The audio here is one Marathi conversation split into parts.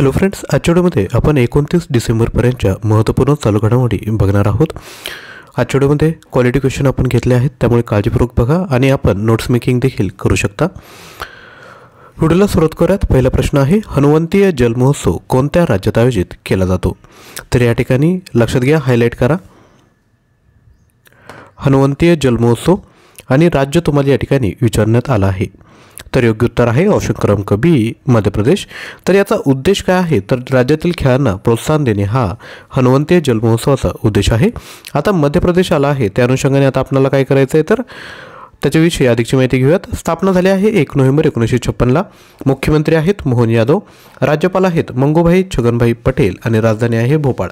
हॅलो फ्रेंड्स आजच्या व्हिडिओमध्ये आपण एकोणतीस डिसेंबरपर्यंतच्या महत्त्वपूर्ण चालू घडामोडी बघणार आहोत आजच्या व्हिडिओमध्ये क्वालिटी क्वेश्चन आपण घेतले आहेत त्यामुळे काळजीपूर्वक बघा आणि आपण नोट्स मेकिंग देखील करू शकता व्हिडिओला सुरुवात करूयात पहिला प्रश्न आहे हनुवंतीय जलमहोत्सव कोणत्या राज्यात आयोजित केला जातो तर या ठिकाणी लक्षात घ्या हायलाईट करा हनुवंतीय जलमहोत्सव आणि राज्य तुम्हाला या ठिकाणी विचारण्यात आलं आहे तर योग्य उत्तर आहे ऑप्शन क्रमांक बी मध्य प्रदेश तर याचा उद्देश काय आहे तर राज्यातील खेळांना प्रोत्साहन देणे हा हनुवंतीय जलमहोत्सवाचा उद्देश आहे आता मध्य प्रदेश आला आहे त्या अनुषंगाने आता आपल्याला काय करायचं आहे तर त्याच्याविषयी अधिकची माहिती घेऊयात स्थापना झाली आहे एक नोव्हेंबर एकोणीसशे छप्पनला मुख्यमंत्री आहेत मोहन यादव राज्यपाल आहेत मंगूभाई छगनभाई पटेल आणि राजधानी आहे भोपाळ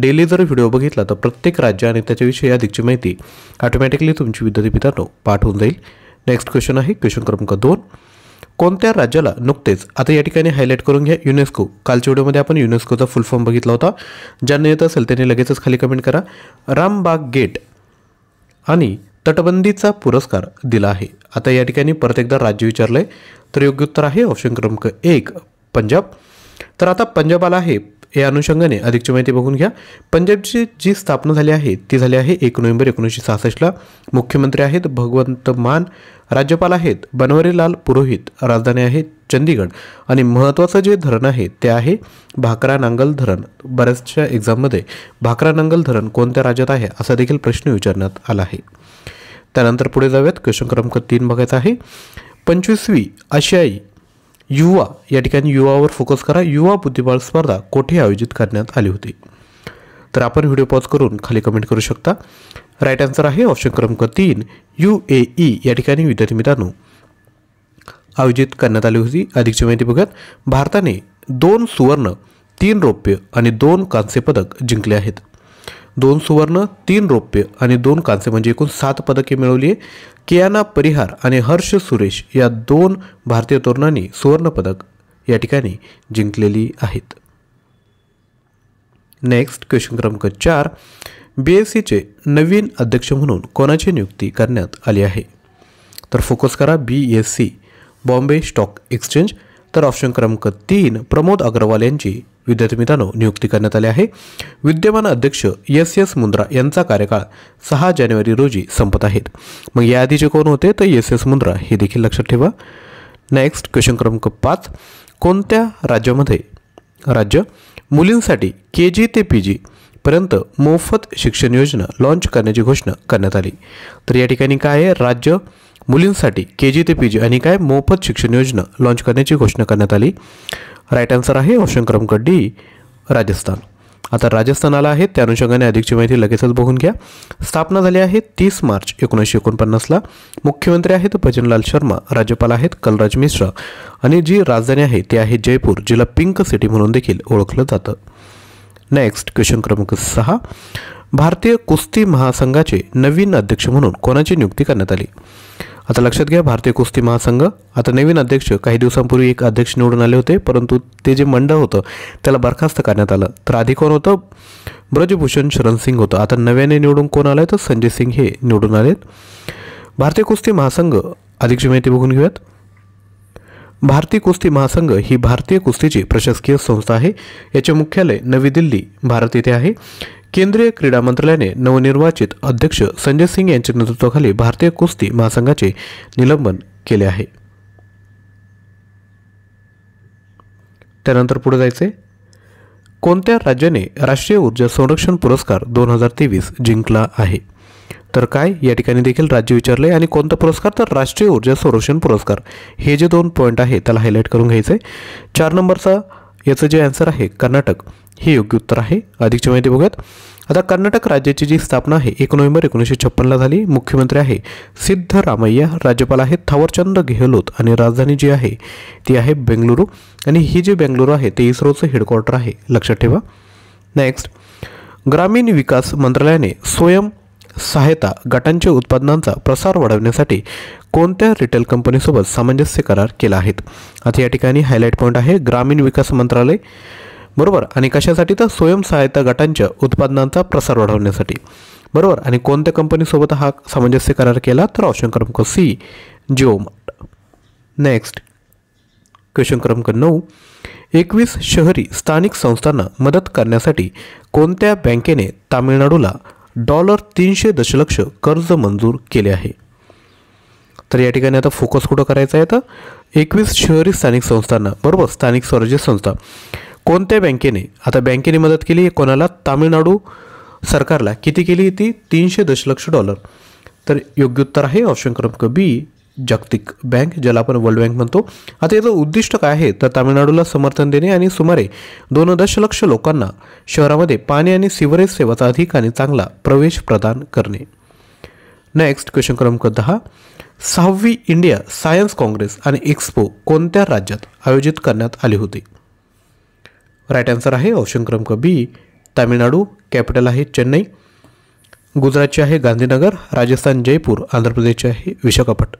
डेली जर व्हिडिओ बघितला तर प्रत्येक राज्य आणि त्याच्याविषयी अधिकची माहिती ऑटोमॅटिकली तुमची विद्यार्थी पाठवून पाठवून जाईल नेक्स्ट क्वेश्चन आहे क्वेश्चन क्रमांक दोन कोणत्या राज्याला नुकतेच आता या ठिकाणी हायलाईट करून घ्या युनेस्को कालच्या व्हिडिओमध्ये आपण युनेस्कोचा फुल फॉर्म बघितला होता ज्यांना येत असेल त्यांनी लगेचच खाली कमेंट करा रामबाग गेट आणि तटबंदीचा पुरस्कार दिला आहे आता या ठिकाणी परत एकदा राज्य विचारलंय तर योग्य उत्तर आहे ऑप्शन क्रमांक एक पंजाब तर आता पंजाबाला आहे या अनुषंगाने अधिकची माहिती बघून घ्या पंजाबची जी स्थापना झाली आहे ती झाली आहे एक नोव्हेंबर एकोणीसशे सहासष्टला मुख्यमंत्री आहेत भगवंत मान राज्यपाल आहेत बनवारीलाल पुरोहित राजधानी आहे चंदीगड आणि महत्त्वाचं जे धरण आहे ते आहे भाकरा नांगल धरण बऱ्याचशा एक्झाममध्ये भाकरा नांगल धरण कोणत्या राज्यात आहे असा देखील प्रश्न विचारण्यात आला आहे त्यानंतर पुढे जाऊयात क्वेश्चन क्रमांक तीन बघायचा आहे पंचवीसवी आशियाई युवा या ठिकाणी युवावर फोकस करा युवा बुद्धिबळ स्पर्धा कोठे आयोजित करण्यात आली होती तर आपण व्हिडिओ पॉज करून खाली कमेंट करू शकता राईट आन्सर आहे ऑप्शन क्रमांक तीन यू ए ई या ठिकाणी विद्यार्थी मित्रांनो आयोजित करण्यात आली होती अधिकची माहिती बघत भारताने दोन सुवर्ण तीन रौप्य आणि दोन कांस्य पदक जिंकले आहेत दोन सुवर्ण तीन रौप्य आणि दोन कांस्य म्हणजे एकूण सात पदके मिळवली कियाना परिहार आणि हर्ष सुरेश या दोन भारतीय तरुणांनी सुवर्णपदक या ठिकाणी जिंकलेली आहेत नेक्स्ट क्वेश्चन क्रमांक चार बी एस सीचे नवीन अध्यक्ष म्हणून कोणाची नियुक्ती करण्यात आली आहे तर फोकस करा B S C Bombay stock exchange तर ऑप्शन क्रमांक तीन प्रमोद अग्रवाल यांची विद्यार्थी नियुक्ती करण्यात आली आहे विद्यमान अध्यक्ष एस एस मुंद्रा यांचा कार्यकाळ सहा जानेवारी रोजी संपत आहेत मग याआधीचे कोण होते तर एस एस मुंद्रा हे देखील लक्षात ठेवा नेक्स्ट क्वेश्चन क्रमांक पाच कोणत्या राज्यामध्ये राज्य मुलींसाठी के जी ते पी जी पर्यंत मोफत शिक्षण योजना लॉन्च करण्याची घोषणा करण्यात आली तर या ठिकाणी काय आहे राज्य मुलींसाठी के जी ते पी जी आणि काय मोफत शिक्षण योजना लाँच करण्याची घोषणा करण्यात आली राईट आन्सर आहे ऑप्शन क्रमांक डी राजस्थान आता राजस्थान आला आहे त्या अनुषंगाने अधिकची माहिती लगेचच बघून घ्या स्थापना झाली आहे तीस मार्च एकोणीसशे एकोणपन्नासला मुख्यमंत्री आहेत भजनलाल शर्मा राज्यपाल आहेत कलराज मिश्रा आणि जी राजधानी आहे ती आहे जयपूर जिला पिंक सिटी म्हणून देखील ओळखलं जातं नेक्स्ट क्वेश्चन क्रमांक सहा भारतीय कुस्ती महासंघाचे नवीन अध्यक्ष म्हणून कोणाची नियुक्ती करण्यात आली आता लक्षात घ्या भारतीय कुस्ती महासंघ आता नवीन अध्यक्ष काही दिवसांपूर्वी एक अध्यक्ष निवडून आले होते परंतु ते जे मंडळ होतं त्याला बरखास्त करण्यात आलं तर आधी कोण होतं ब्रजभूषण शरण सिंग होतं आता नव्याने निवडून कोण आलं तर संजय सिंग हे निवडून आले भारतीय कुस्ती महासंघ अधिकची माहिती बघून घेऊयात भारतीय कुस्ती महासंघ ही भारतीय कुस्तीची प्रशासकीय संस्था आहे याचे मुख्यालय नवी दिल्ली भारत येथे आहे केंद्रीय क्रीडा मंत्रालयाने नवनिर्वाचित अध्यक्ष संजय सिंग यांच्या नेतृत्वाखाली भारतीय कुस्ती महासंघाचे निलंबन केले आहे त्यानंतर पुढे जायचे कोणत्या राज्याने राष्ट्रीय ऊर्जा संरक्षण पुरस्कार दोन हजार तेवीस जिंकला आहे तर काय या ठिकाणी देखील राज्य विचारले आणि कोणता पुरस्कार तर राष्ट्रीय ऊर्जा संरक्षण पुरस्कार हे जे दोन पॉईंट आहे त्याला हायलाईट करून घ्यायचे चार नंबरचा याचं जे आन्सर आहे कर्नाटक हे योग्य उत्तर आहे अधिकची माहिती बघूयात आता कर्नाटक राज्याची जी स्थापना आहे एक नोव्हेंबर एकोणीसशे छप्पनला झाली मुख्यमंत्री आहे सिद्धरामय्या राज्यपाल आहेत थावरचंद गेहलोत आणि राजधानी जी आहे ती आहे बेंगलुरू आणि ही जी बेंगलुरू आहे ते इस्रोचं हेडक्वार्टर आहे लक्षात ठेवा नेक्स्ट ग्रामीण विकास मंत्रालयाने स्वयं सहायता गटांच्या उत्पादनांचा प्रसार वाढवण्यासाठी कोणत्या रिटेल कंपनीसोबत सामंजस्य करार केला आहेत आता या ठिकाणी हायलाईट पॉईंट आहे ग्रामीण विकास मंत्रालय बरोबर आणि कशासाठी तर स्वयंसहायता गटांच्या उत्पादनांचा प्रसार वाढवण्यासाठी बरोबर आणि कोणत्या कंपनीसोबत हा सामंजस्य करार केला तर ऑप्शन क्रमांक सी जिओम नेक्स्ट क्वेश्चन क्रमांक नऊ एकवीस शहरी स्थानिक संस्थांना मदत करण्यासाठी कोणत्या बँकेने तामिळनाडूला डॉलर तीनशे दशलक्ष कर्ज मंजूर केले आहे तर या ठिकाणी आता फोकस कुठं करायचा आहे तर एकवीस शहरी स्थानिक संस्थांना बरोबर स्थानिक स्वराज्य संस्था कोणत्या बँकेने आता बँकेने मदत केली कोणाला तामिळनाडू सरकारला किती केली ती तीनशे दशलक्ष डॉलर तर योग्य उत्तर आहे ऑप्शन क्रमांक बी जागतिक बँक ज्याला आपण वर्ल्ड बँक म्हणतो आता याचं उद्दिष्ट काय आहे तर तामिळनाडूला समर्थन देणे आणि सुमारे दोन दशलक्ष लोकांना शहरामध्ये पाणी आणि सिवरेज सेवाचा अधिक आणि चांगला प्रवेश प्रदान करणे नेक्स्ट क्वेश्चन क्रमांक दहा सहावी इंडिया सायन्स काँग्रेस आणि एक्स्पो कोणत्या राज्यात आयोजित करण्यात आले होते राईट आन्सर आहे ऑप्शन क्रमांक बी तामिळनाडू कॅपिटल आहे चेन्नई गुजरातचे आहे गांधीनगर राजस्थान जयपूर आंध्र प्रदेशचे आहे विशाखापट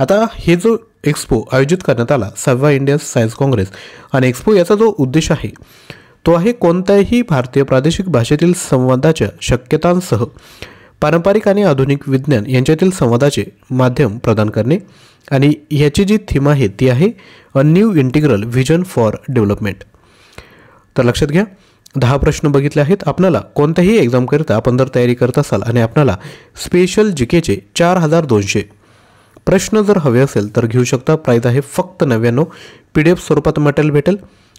आता हे जो एक्सपो आयोजित करण्यात आला सव्वा इंडिया सायन्स काँग्रेस आणि एक्सपो याचा जो उद्देश आहे तो आहे कोणत्याही भारतीय प्रादेशिक भाषेतील संवादाच्या शक्यतांसह पारंपरिक आणि आधुनिक विज्ञान यांच्यातील संवादाचे माध्यम प्रदान करणे आणि याची जी थीम आहे ती आहे a new integral vision for development तर लक्षात घ्या दहा प्रश्न बघितले आहेत आपल्याला कोणत्याही एक्झामकरिता आपण जर तयारी करत असाल आणि आपल्याला स्पेशल जी केचे चार हजार दोनशे प्रश्न जर हवे असेल तर घेऊ शकता प्राईज आहे फक्त नव्याण्णव पी डी एफ स्वरूपात मटेरियल भेटेल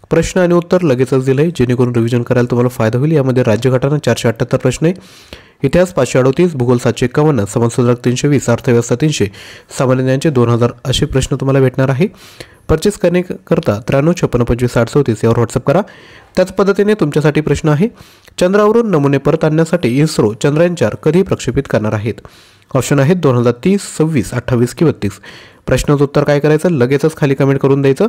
प्रश्न आणि उत्तर लगेचच दिलं आहे जेणेकरून रिव्हिजन करायला तुम्हाला फायदा होईल यामध्ये राज्यघटना चारशे अठ्ठ्याहत्तर प्रश्न आहे इतिहास पाचशे अडोतीस भूगोल सातशे एकावन्न समाजसुधारक तीनशे वीस अर्थव्यवस्था तीनशे सामान्य ज्ञानचे दोन हजार असे प्रश्न तुम्हाला भेटणार आहे परचेस करण्याकरता त्र्याण्णव छप्पन्न पंचवीस साठ चौतीस यावर व्हॉट्सअप करा त्याच पद्धतीने तुमच्यासाठी प्रश्न आहे चंद्रावरून नमुने परत आणण्यासाठी इस्रो चंद्रयान चार कधी प्रक्षेपित करणार आहेत ऑप्शन आहेत दोन हजार तीस सव्वीस अठ्ठावीस की बत्तीस प्रश्नाचं उत्तर काय करायचं लगेचच खाली कमेंट करून द्यायचं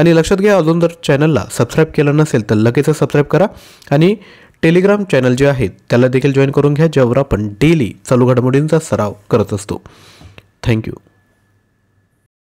आणि लक्षात घ्या अजून जर चॅनलला सबस्क्राईब केलं नसेल तर लगेचच सबस्क्राईब करा आणि टेलिग्राम चॅनल जे आहे त्याला देखील जॉईन करून घ्या ज्यावर आपण डेली चालू घडामोडींचा सराव करत असतो थँक्यू